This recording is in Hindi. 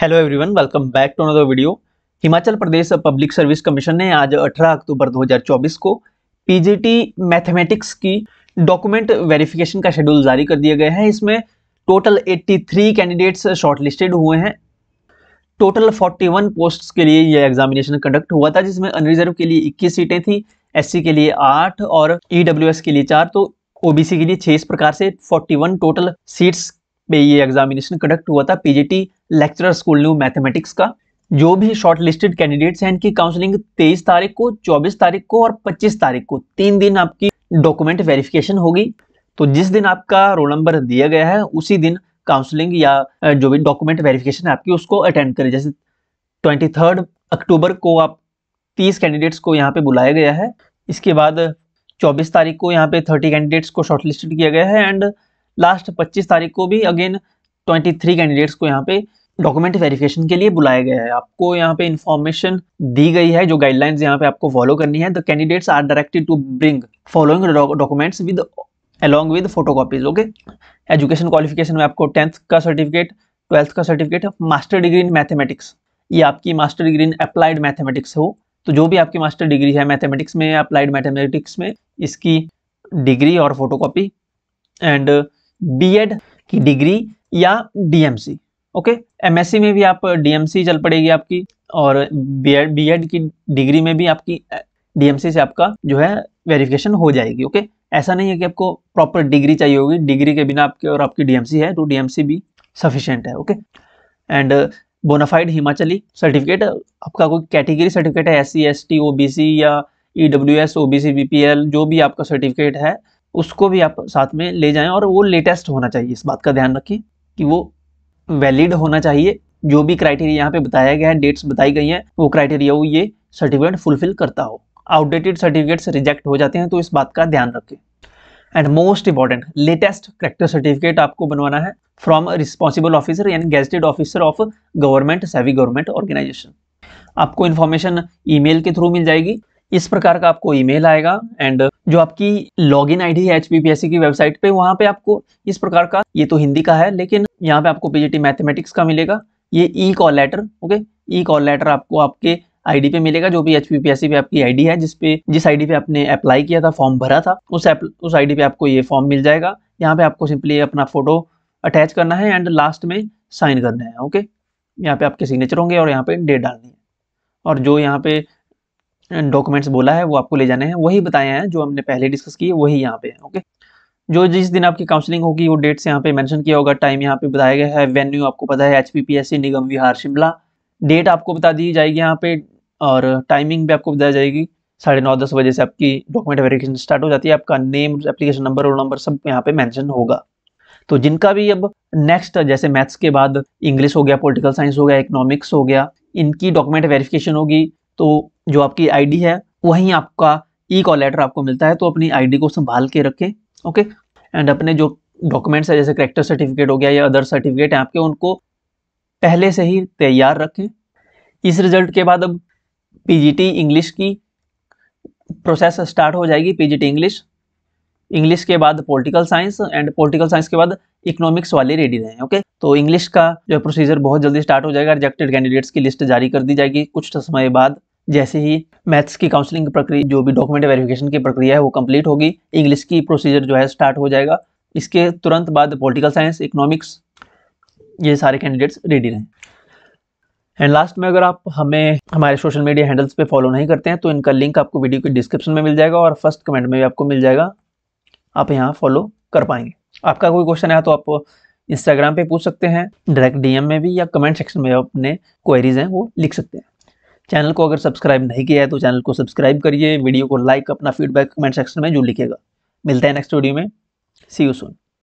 hello everyone welcome back to another video Himachal Pradesh public service commission ने आज 18 अक्टूबर 2024 को पीजीटी मैथमेटिक्स की डॉक्यूमेंट वेरिफिकेशन का शेड्यूल जारी कर दिया गया है इसमें टोटल 83 कैंडिडेट्स शॉर्टलिस्टेड हुए हैं टोटल 41 पोस्ट्स के लिए यह एग्जामिनेशन कंडक्ट हुआ था जिसमें अनरिजर्व के लिए इक्कीस सीटें थी एस के लिए आठ और ई e के लिए चार तो ओ के लिए छः इस प्रकार से फोर्टी टोटल सीट्स पे ये एग्जामिनेशन कंडक्ट हुआ था PGT lecturer school new mathematics का जो भी शॉर्ट लिस्टेड कैंडिडेट्स हैं इनकी काउंसलिंग तेईस तारीख को चौबीस तारीख को और पच्चीस तारीख को तीन दिन आपकी डॉक्यूमेंट वेरिफिकेशन होगी तो जिस दिन आपका रोल नंबर दिया गया है उसी दिन काउंसलिंग या जो भी डॉक्यूमेंट वेरिफिकेशन है आपकी उसको अटेंड करें जैसे ट्वेंटी थर्ड अक्टूबर को आप तीस कैंडिडेट्स को यहाँ पे बुलाया गया है इसके बाद चौबीस तारीख को यहाँ पे थर्टी कैंडिडेट्स को शॉर्टलिस्टेड किया गया है एंड लास्ट पच्चीस तारीख को भी अगेन ट्वेंटी थ्री कैंडिडेट्स को यहाँ पे डॉक्यूमेंट वेरिफिकेशन के लिए बुलाया गया है आपको यहाँ पे इन्फॉर्मेशन दी गई है जो गाइडलाइंस यहाँ पे आपको फॉलो करनी है the candidates are directed to bring following documents with along with photo copies okay education qualification में आपको टेंथ का सर्टिफिकेट ट्वेल्थ का certificate master degree in mathematics ये आपकी master degree in applied mathematics हो तो जो भी आपकी मास्टर डिग्री है मैथमेटिक्स में अप्लाइड मैथमेटिक्स में इसकी डिग्री और फोटोकॉपी एंड बीएड की डिग्री या डीएमसी ओके एमएससी में भी आप डीएमसी चल पड़ेगी आपकी और बी एड e e की डिग्री में भी आपकी डीएमसी से आपका जो है वेरिफिकेशन हो जाएगी ओके ऐसा नहीं है कि आपको प्रॉपर डिग्री चाहिए होगी डिग्री के बिना आपके और आपकी डीएमसी है तो डीएमसी भी सफिशेंट है okay and bonafide Himachali certificate आपका कोई कैटेगरी सर्टिफिकेट है S C S T O B C या E W S O B C B P L जो भी आपका सर्टिफिकेट है उसको भी आप साथ में ले जाएं और वो लेटेस्ट होना चाहिए इस बात का ध्यान रखिए कि वो वैलिड होना चाहिए जो भी क्राइटेरिया यहाँ पे बताया गया है डेट्स बताई गई हैं वो क्राइटेरिया वो ये सर्टिफिकेट फुलफिल करता हो आउटडेटेड सर्टिफिकेट्स रिजेक्ट हो जाते हैं तो इस बात का ध्यान रखें and most important latest character certificate आपको बनवाना है फ्रॉम रिस्पॉन्सिबल ऑफिसर यानी gazetted officer of government semi government organization आपको इन्फॉर्मेशन ईमेल के थ्रू मिल जाएगी इस प्रकार का आपको ईमेल आएगा एंड जो आपकी लॉगिन आईडी है एचपीपीएससी की वेबसाइट पे वहाँ पे आपको इस प्रकार का ये तो हिंदी का है लेकिन यहाँ पे आपको पीजीटी मैथमेटिक्स का मिलेगा ये E call letter okay E call letter आपको आपके आईडी पे मिलेगा जो भी एच पे आपकी आईडी है जिसपे जिस डी पे आपने अप्लाई किया था फॉर्म भरा था उस एप, उस आईडी पे आपको ये फॉर्म मिल जाएगा यहाँ पे आपको सिंपली अपना फोटो अटैच करना है एंड लास्ट में साइन करना है ओके यहाँ पे आपके सिग्नेचर होंगे और यहाँ पे डेट डालनी है और जो यहाँ पे डॉक्यूमेंट्स बोला है वो आपको ले जाने हैं वही बताए हैं जो हमने पहले डिस्कस किए वही यहाँ पे है ओके जो जिस दिन आपकी काउंसलिंग होगी वो डेट्स यहाँ पे मेंशन किया होगा टाइम यहाँ पे बताया गया है वेन्यू आपको पता है एच निगम विहार शिमला डेट आपको बता दी जाएगी यहाँ पे और टाइमिंग भी आपको बताई जाएगी साढ़े नौ दस बजे से आपकी डॉक्यूमेंट वेरिफिकेशन स्टार्ट हो जाती है आपका name application number roll number सब यहाँ पे मैंशन होगा तो जिनका भी अब नेक्स्ट जैसे मैथ्स के बाद इंग्लिश हो गया पॉलिटिकल साइंस हो गया इकोनॉमिक्स हो गया इनकी डॉक्यूमेंट वेरिफिकेशन होगी तो जो आपकी आईडी है वहीं आपका ई कॉल लेटर आपको मिलता है तो अपनी आईडी को संभाल के रखें ओके एंड अपने जो डॉक्यूमेंट्स है जैसे करेक्टर सर्टिफिकेट हो गया या अदर सर्टिफिकेट हैं आपके उनको पहले से ही तैयार रखें इस रिजल्ट के बाद अब पीजीटी इंग्लिश की प्रोसेस स्टार्ट हो जाएगी पीजीटी इंग्लिश इंग्लिश के बाद political science and political science के बाद इकोनॉमिक्स वाले रेडी रहे ओके तो इंग्लिश का जो प्रोसीजर बहुत जल्दी स्टार्ट हो जाएगा रिजेक्टेड कैंडिडेट्स की लिस्ट जारी कर दी जाएगी कुछ समय बाद जैसे ही मैथ्स की काउंसलिंग की प्रक्रिया जो भी डॉक्यूमेंट वेरिफिकेशन की प्रक्रिया है वो कंप्लीट होगी इंग्लिश की प्रोसीजर जो है स्टार्ट हो जाएगा इसके तुरंत बाद पॉलिटिकल साइंस इकोनॉमिक्स ये सारे कैंडिडेट्स रेडी रहें एंड लास्ट में अगर आप हमें हमारे सोशल मीडिया हैंडल्स पे फॉलो नहीं करते हैं तो इनका लिंक आपको वीडियो के डिस्क्रिप्शन में मिल जाएगा और फर्स्ट कमेंट में भी आपको मिल जाएगा आप यहाँ फॉलो कर पाएंगे आपका कोई क्वेश्चन है तो आप इंस्टाग्राम पे पूछ सकते हैं डायरेक्ट डीएम में भी या कमेंट सेक्शन में अपने क्वेरीज हैं वो लिख सकते हैं चैनल को अगर सब्सक्राइब नहीं किया है तो चैनल को सब्सक्राइब करिए वीडियो को लाइक अपना फीडबैक कमेंट सेक्शन में जो लिखेगा मिलते हैं नेक्स्ट वीडियो में सी यू सून